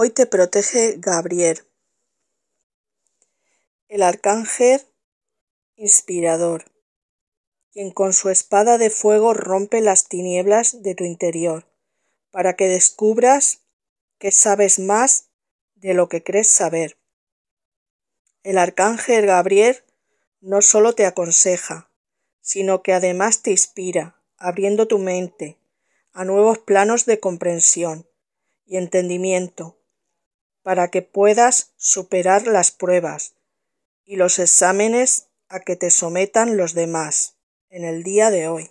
Hoy te protege Gabriel, el arcángel inspirador, quien con su espada de fuego rompe las tinieblas de tu interior, para que descubras que sabes más de lo que crees saber. El arcángel Gabriel no solo te aconseja, sino que además te inspira, abriendo tu mente a nuevos planos de comprensión y entendimiento para que puedas superar las pruebas y los exámenes a que te sometan los demás en el día de hoy.